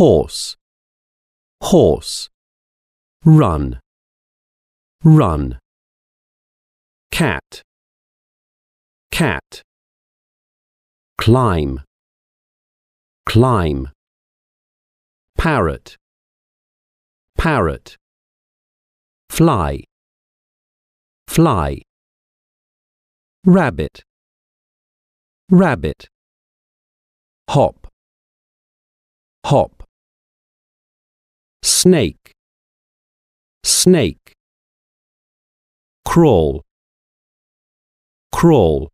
horse, horse, run, run, cat, cat, climb, climb, parrot, parrot, fly, fly, rabbit, rabbit, hop, hop, snake, snake, crawl, crawl.